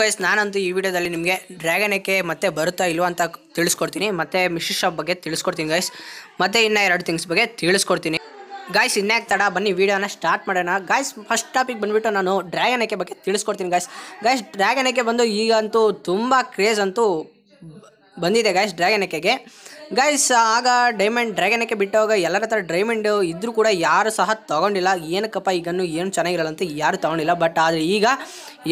guys ನಾನಂತೂ ಈ ವಿಡಿಯೋದಲ್ಲಿ ನಿಮಗೆ ಡ್ರ್ಯಾಗನ್ ಏಕೆ ಮತ್ತೆ ಬರುತ್ತಾ ಇಲ್ವಾ ಅಂತ ತಿಳಿಸ್ಕೊಡ್ತೀನಿ ಮತ್ತೆ ಮಿಶಿ ಶಾಪ್ ಬಗ್ಗೆ ತಿಳಿಸ್ಕೊಡ್ತೀನಿ ಗೈಸ್ ಮತ್ತೆ ಇನ್ನೂ ಎರಡು ಥಿಂಗ್ಸ್ ಬಗ್ಗೆ ತಿಳಿಸ್ಕೊಡ್ತೀನಿ ಗಾಯ್ಸ್ ಇನ್ಯಾಕೆ ತಡ ಬನ್ನಿ ವೀಡಿಯೋನ ಸ್ಟಾರ್ಟ್ ಮಾಡೋಣ ಗಾಯ್ಸ್ ಫಸ್ಟ್ ಟಾಪಿಕ್ ಬಂದುಬಿಟ್ಟು ನಾನು ಡ್ರ್ಯಾಗನ್ ಏಕೆ ಬಗ್ಗೆ ತಿಳಿಸ್ಕೊಡ್ತೀನಿ ಗಾಯ್ಸ್ ಗಾಯ್ಸ್ ಡ್ರ್ಯಾಗನ್ ಏಕೆ ಬಂದು ಈಗಂತೂ ತುಂಬ ಕ್ರೇಜ್ ಅಂತೂ ಬಂದಿದೆ ಗಾಯ್ಸ್ ಡ್ರ್ಯಾಗನ್ ಏಕೆಗೆ ಗೈಸ್ ಆಗ ಡೈಮಂಡ್ ಡ್ರ್ಯಾಗನಕ್ಕೆ ಬಿಟ್ಟವಾಗ ಎಲ್ಲರ ಹತ್ರ ಡೈಮಂಡ್ ಇದ್ರೂ ಕೂಡ ಯಾರು ಸಹ ತೊಗೊಂಡಿಲ್ಲ ಏನಕ್ಕಪ್ಪ ಈ ಏನು ಚೆನ್ನಾಗಿರಲ್ಲ ಅಂತ ಯಾರು ತೊಗೊಂಡಿಲ್ಲ ಬಟ್ ಆದರೆ ಈಗ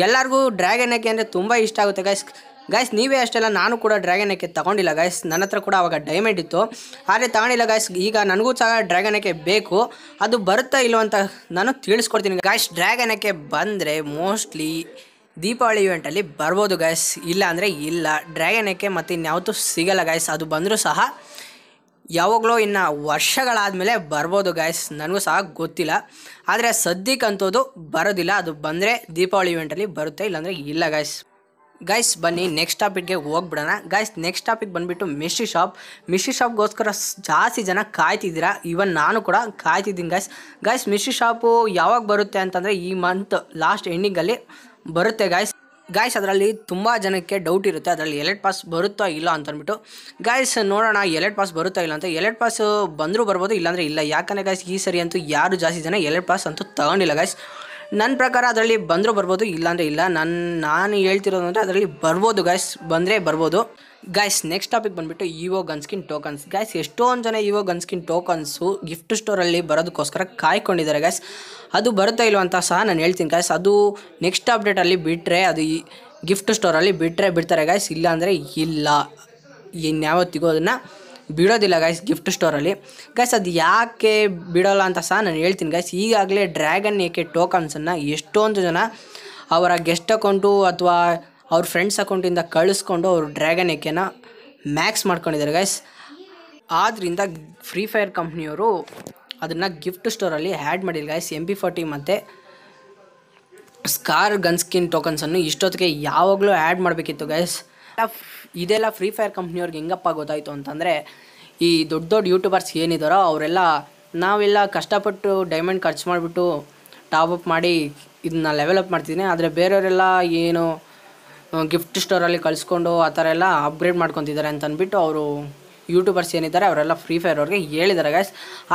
ಎಲ್ಲರಿಗೂ ಡ್ರ್ಯಾಗನ್ ಅಂದರೆ ತುಂಬ ಇಷ್ಟ ಆಗುತ್ತೆ ಗೈಸ್ ಗೈಸ್ ನೀವೇ ಅಷ್ಟೆಲ್ಲ ನಾನು ಕೂಡ ಡ್ರ್ಯಾಗನ್ ತಗೊಂಡಿಲ್ಲ ತೊಗೊಂಡಿಲ್ಲ ಗಾಯ್ಸ್ ನನ್ನ ಹತ್ರ ಕೂಡ ಅವಾಗ ಡೈಮಂಡ್ ಇತ್ತು ಆದರೆ ತಗೊಂಡಿಲ್ಲ ಗಾಯ್ಸ್ ಈಗ ನನಗೂ ಸಹ ಡ್ರ್ಯಾಗನ್ ಬೇಕು ಅದು ಬರುತ್ತಾ ಇಲ್ಲವಂತ ನಾನು ತಿಳಿಸ್ಕೊಡ್ತೀನಿ ಗೈಸ್ ಡ್ರ್ಯಾಗನ್ ಬಂದರೆ ಮೋಸ್ಟ್ಲಿ ದೀಪಾವಳಿ ಇವೆಂಟಲ್ಲಿ ಬರ್ಬೋದು ಗಾಯ್ಸ್ ಇಲ್ಲ ಅಂದರೆ ಇಲ್ಲ ಡ್ರ್ಯಾಗನ್ ಏಕೆ ಮತ್ತು ಇನ್ಯಾವತ್ತೂ ಸಿಗಲ್ಲ ಗಾಯ್ಸ್ ಅದು ಬಂದರೂ ಸಹ ಯಾವಾಗಲೋ ಇನ್ನು ವರ್ಷಗಳಾದಮೇಲೆ ಬರ್ಬೋದು ಗಾಯ್ಸ್ ನನಗೂ ಸಹ ಗೊತ್ತಿಲ್ಲ ಆದರೆ ಸದ್ಯಕ್ಕಂಥದ್ದು ಬರೋದಿಲ್ಲ ಅದು ಬಂದರೆ ದೀಪಾವಳಿ ಇವೆಂಟಲ್ಲಿ ಬರುತ್ತೆ ಇಲ್ಲಾಂದರೆ ಇಲ್ಲ ಗಾಯ್ಸ್ ಗಾಯ್ಸ್ ಬನ್ನಿ ನೆಕ್ಸ್ಟ್ ಟಾಪಿಕ್ಗೆ ಹೋಗ್ಬಿಡೋಣ ಗಾಯ್ಸ್ ನೆಕ್ಸ್ಟ್ ಟಾಪಿಕ್ ಬಂದುಬಿಟ್ಟು ಮಿಶ್ರಿ ಶಾಪ್ ಮಿಶ್ರಿ ಶಾಪ್ಗೋಸ್ಕರ ಜಾಸ್ತಿ ಜನ ಕಾಯ್ತಿದ್ದೀರಾ ಇವನ್ ನಾನು ಕೂಡ ಕಾಯ್ತಿದ್ದೀನಿ ಗಾಯ್ಸ್ ಗಾಯ್ಸ್ ಮಿಶ್ರಿ ಶಾಪು ಯಾವಾಗ ಬರುತ್ತೆ ಅಂತಂದರೆ ಈ ಮಂತ್ ಲಾಸ್ಟ್ ಎಂಡಿಂಗಲ್ಲಿ ಬರುತ್ತೆ ಗಾಯ್ಸ್ ಗಾಯಸ್ ಅದರಲ್ಲಿ ತುಂಬ ಜನಕ್ಕೆ ಡೌಟ್ ಇರುತ್ತೆ ಅದರಲ್ಲಿ ಎಲೆಟ್ ಪಾಸ್ ಬರುತ್ತಾ ಇಲ್ಲ ಅಂತ ಅಂದ್ಬಿಟ್ಟು ಗಾಯ್ಸ್ ನೋಡೋಣ ಎಲೆಟ್ ಪಾಸ್ ಬರುತ್ತಾ ಇಲ್ಲ ಅಂತ ಎಲೆಟ್ ಪಾಸ್ ಬಂದರೂ ಬರ್ಬೋದು ಇಲ್ಲಾಂದರೆ ಇಲ್ಲ ಯಾಕಂದರೆ ಗಾಯ್ಸ್ ಈ ಸರಿ ಅಂತೂ ಯಾರು ಜಾಸ್ತಿ ಜನ ಎಲೆಟ್ ಪಾಸ್ ಅಂತೂ ತಗೊಂಡಿಲ್ಲ ಗಾಯ್ಸ್ ನನ್ನ ಪ್ರಕಾರ ಅದರಲ್ಲಿ ಬಂದರೂ ಬರ್ಬೋದು ಇಲ್ಲಾಂದರೆ ಇಲ್ಲ ನನ್ನ ನಾನು ಹೇಳ್ತಿರೋದು ಅಂದರೆ ಅದರಲ್ಲಿ ಬರ್ಬೋದು ಗಾಯ್ಸ್ ಬಂದರೆ ಬರ್ಬೋದು ಗಾಯ್ಸ್ ನೆಕ್ಸ್ಟ್ ಟಾಪಿಕ್ ಬಂದುಬಿಟ್ಟು ಇಒ ಗನ್ಸ್ಕಿನ್ ಟೋಕನ್ಸ್ ಗಾಯ್ಸ್ ಎಷ್ಟೊಂದು ಜನ ಇಒ ಗನ್ಸ್ಕಿನ್ ಟೋಕನ್ಸು ಗಿಫ್ಟ್ ಸ್ಟೋರಲ್ಲಿ ಬರೋದಕ್ಕೋಸ್ಕರ ಕಾಯ್ಕೊಂಡಿದ್ದಾರೆ ಗಾಯ್ಸ್ ಅದು ಬರುತ್ತಾ ಇಲ್ವಂತ ಅಂತ ಸಹ ನಾನು ಹೇಳ್ತೀನಿ ಗಾಯ್ಸ್ ಅದು ನೆಕ್ಸ್ಟ್ ಅಪ್ಡೇಟಲ್ಲಿ ಬಿಟ್ಟರೆ ಅದು ಈ ಗಿಫ್ಟ್ ಸ್ಟೋರಲ್ಲಿ ಬಿಟ್ಟರೆ ಬಿಡ್ತಾರೆ ಗಾಯ್ಸ್ ಇಲ್ಲ ಇಲ್ಲ ಇನ್ಯಾವತ್ತಿಗೂ ಅದನ್ನು ಬಿಡೋದಿಲ್ಲ ಗೈಸ್ ಗಿಫ್ಟ್ ಸ್ಟೋರಲ್ಲಿ ಗೈಸ್ ಅದು ಯಾಕೆ ಬಿಡೋಲ್ಲ ಅಂತ ಸಹ ನಾನು ಹೇಳ್ತೀನಿ ಗೈಸ್ ಈಗಾಗಲೇ ಡ್ರ್ಯಾಗನ್ ಏಕೆ ಟೋಕನ್ಸನ್ನು ಎಷ್ಟೊಂದು ಜನ ಅವರ ಗೆಸ್ಟ್ ಅಕೌಂಟು ಅಥವಾ ಅವ್ರ ಫ್ರೆಂಡ್ಸ್ ಅಕೌಂಟಿಂದ ಕಳಿಸ್ಕೊಂಡು ಅವರು ಡ್ರ್ಯಾಗನ್ ಏಕೆನ ಮ್ಯಾಕ್ಸ್ ಮಾಡ್ಕೊಂಡಿದ್ದಾರೆ ಗೈಸ್ ಆದ್ದರಿಂದ ಫ್ರೀ ಫೈರ್ ಕಂಪ್ನಿಯವರು ಅದನ್ನು ಗಿಫ್ಟ್ ಸ್ಟೋರಲ್ಲಿ ಆ್ಯಡ್ ಮಾಡಿಲ್ಲ ಗೈಸ್ ಎಮ್ ಪಿ ಫೋರ್ಟಿ ಮತ್ತು ಸ್ಕಾರ್ ಗನ್ ಸ್ಕಿನ್ ಟೋಕನ್ಸನ್ನು ಇಷ್ಟೊತ್ತಿಗೆ ಯಾವಾಗಲೂ ಆ್ಯಡ್ ಮಾಡಬೇಕಿತ್ತು ಗೈಸ್ ಇದೆಲ್ಲ ಫ್ರೀ ಫೈರ್ ಕಂಪ್ನಿಯವ್ರಿಗೆ ಹೆಂಗಪ್ಪ ಗೊತ್ತಾಯಿತು ಅಂತಂದರೆ ಈ ದೊಡ್ಡ ದೊಡ್ಡ ಯೂಟ್ಯೂಬರ್ಸ್ ಏನಿದಾರೋ ಅವರೆಲ್ಲ ನಾವೆಲ್ಲ ಕಷ್ಟಪಟ್ಟು ಡೈಮಂಡ್ ಖರ್ಚು ಮಾಡಿಬಿಟ್ಟು ಟಾಪ್ ಅಪ್ ಮಾಡಿ ಇದನ್ನ ಲೆವೆಲಪ್ ಮಾಡ್ತಿದ್ದೀನಿ ಆದರೆ ಬೇರೆಯವರೆಲ್ಲ ಏನು ಗಿಫ್ಟ್ ಸ್ಟೋರಲ್ಲಿ ಕಳಿಸ್ಕೊಂಡು ಆ ಥರ ಎಲ್ಲ ಅಪ್ಗ್ರೇಡ್ ಮಾಡ್ಕೊತಿದ್ದಾರೆ ಅಂತ ಅವರು ಯೂಟ್ಯೂಬರ್ಸ್ ಏನಿದ್ದಾರೆ ಅವರೆಲ್ಲ ಫ್ರೀ ಫೈರ್ ಅವ್ರಿಗೆ ಹೇಳಿದ್ದಾರೆ ಗೈಸ್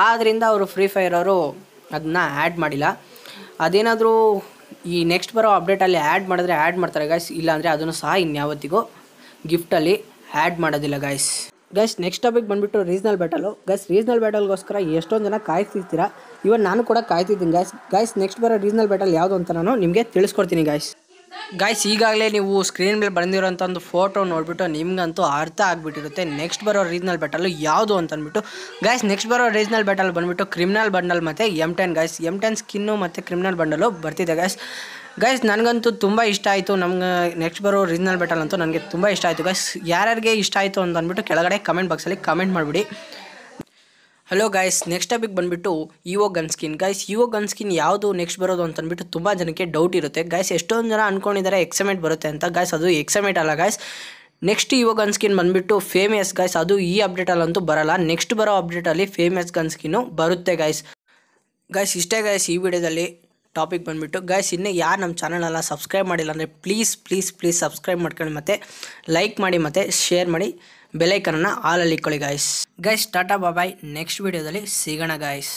ಆದ್ದರಿಂದ ಅವರು ಫ್ರೀ ಫೈರ್ ಅವರು ಅದನ್ನ ಆ್ಯಡ್ ಮಾಡಿಲ್ಲ ಅದೇನಾದರೂ ಈ ನೆಕ್ಸ್ಟ್ ಬರೋ ಅಪ್ಡೇಟಲ್ಲಿ ಆ್ಯಡ್ ಮಾಡಿದ್ರೆ ಆ್ಯಡ್ ಮಾಡ್ತಾರೆ ಗೈಸ್ ಇಲ್ಲಾಂದರೆ ಅದನ್ನು ಸಹ ಇನ್ಯಾವತ್ತಿಗೂ ಗಿಫ್ಟಲ್ಲಿ ಆ್ಯಡ್ ಮಾಡೋದಿಲ್ಲ ಗಾಯ್ಸ್ ಗೈಸ್ ನೆಕ್ಸ್ಟ್ ಟಾಪಿಕ್ ಬಂದುಬಿಟ್ಟು ರೀಜ್ನಲ್ ಬ್ಯಾಟಲು ಗೈಸ್ ರೀಜ್ನಲ್ ಬ್ಯಾಟಲ್ಗೋಸ್ಕರ ಎಷ್ಟೊಂದು ಜನ ಕಾಯ್ತಿರ್ತೀರಾ ಇವನ್ ನಾನು ಕೂಡ ಕಾಯ್ತಿದ್ದೀನಿ ಗಾಯ್ಸ್ ಗಾಯ್ಸ್ ನೆಕ್ಸ್ಟ್ ಬರೋ ರೀಜ್ನಲ್ ಬ್ಯಾಟಲ್ ಯಾವುದು ಅಂತ ನಾನು ನಿಮಗೆ ತಿಳಿಸ್ಕೊಡ್ತೀನಿ ಗಾಯ್ಸ್ ಗಾಯ್ಸ್ ಈಗಾಗಲೇ ನೀವು ಸ್ಕ್ರೀನ್ ಮೇಲೆ ಬಂದಿರೋಂಥ ಒಂದು ಫೋಟೋ ನೋಡಿಬಿಟ್ಟು ನಿಮಗಂತೂ ಅರ್ಥ ಆಗಿಬಿಟ್ಟಿರುತ್ತೆ ನೆಕ್ಸ್ಟ್ ಬರೋ ರೀಜ್ನಲ್ ಬ್ಯಾಟಲು ಯಾವುದು ಅಂತ ಅಂದ್ಬಿಟ್ಟು ಗಾಯ್ಸ್ ನೆಕ್ಸ್ಟ್ ಬರೋ ರೀಜ್ನಲ್ ಬ್ಯಾಟಲ್ ಬಂದುಬಿಟ್ಟು ಕ್ರಿಮಿನಲ್ ಬಂಡಲ್ ಮತ್ತು M ten guys M ten skin ಮತ್ತು ಕ್ರಿಮಿನಲ್ ಬಂಡಲು ಬರ್ತಿದೆ ಗಾಯ್ಸ್ ಗೈಸ್ ನನಗಂತೂ ತುಂಬ ಇಷ್ಟ ಆಯಿತು ನಮ್ಗೆ ನೆಕ್ಸ್ಟ್ ಬರೋ ರೀಸನಲ್ ಬೆಟಲ್ ಅಂತೂ ನನಗೆ ತುಂಬ ಇಷ್ಟ ಆಯಿತು ಗೈಸ್ ಯಾರ್ಯಾರಿಗೆ ಇಷ್ಟ ಆಯಿತು ಅಂತ ಅಂದ್ಬಿಟ್ಟು ಕೆಳಗಡೆ ಕಮೆಂಟ್ ಬಾಕ್ಸಲ್ಲಿ ಕಮೆಂಟ್ ಮಾಡಿಬಿಡಿ ಹಲೋ ಗೈಸ್ ನೆಕ್ಸ್ಟ್ ಟಾಪಿಕ್ ಬಂದುಬಿಟ್ಟು Evo gun skin guys Evo gun skin ಯಾವುದು ನೆಕ್ಸ್ಟ್ ಬರೋದು ಅಂತ ಅಂದ್ಬಿಟ್ಟು ತುಂಬ ಜನಕ್ಕೆ ಡೌಟ್ ಇರುತ್ತೆ ಗೈಸ್ ಎಷ್ಟೊಂದು ಜನ ಅಂದ್ಕೊಂಡಿದ್ದಾರೆ ಎಕ್ಸಮೆಟ್ ಬರುತ್ತೆ ಅಂತ ಗೈಸ್ ಅದು ಎಕ್ಸಮೇಟ್ ಅಲ್ಲ guys next Evo gun skin ಬಂದುಬಿಟ್ಟು ಫೇಮಸ್ ಗೈಸ್ ಅದು ಈ ಅಪ್ಡೇಟಲ್ಲಂತೂ ಬರಲ್ಲ ನೆಕ್ಸ್ಟ್ ಬರೋ ಅಪ್ಡೇಟಲ್ಲಿ ಫೇಮಸ್ ಗನ್ ಸ್ಕಿನ್ನು ಬರುತ್ತೆ ಗೈಸ್ ಗೈಸ್ ಇಷ್ಟೇ ಗೈಸ್ ಈ ವಿಡಿಯೋದಲ್ಲಿ ಟಾಪಿಕ್ ಬಂದುಬಿಟ್ಟು ಗೈಸ್ ಇನ್ನೂ ಯಾರು ನಮ್ಮ ಚಾನಲನ್ನು ಸಬ್ಸ್ಕ್ರೈಬ್ ಮಾಡಿಲ್ಲ ಅಂದರೆ ಪ್ಲೀಸ್ ಪ್ಲೀಸ್ ಪ್ಲೀಸ್ ಸಬ್ಸ್ಕ್ರೈಬ್ ಮಾಡ್ಕೊಳ್ಳಿ ಮತ್ತು ಲೈಕ್ ಮಾಡಿ ಮತ್ತು ಶೇರ್ ಮಾಡಿ ಬೆಲೈಕನನ್ನು ಆಲಲ್ಲಿ ಇಕ್ಕೊಳ್ಳಿ guys guys tata bye bye next ವೀಡಿಯೋದಲ್ಲಿ ಸಿಗೋಣ ಗೈಸ್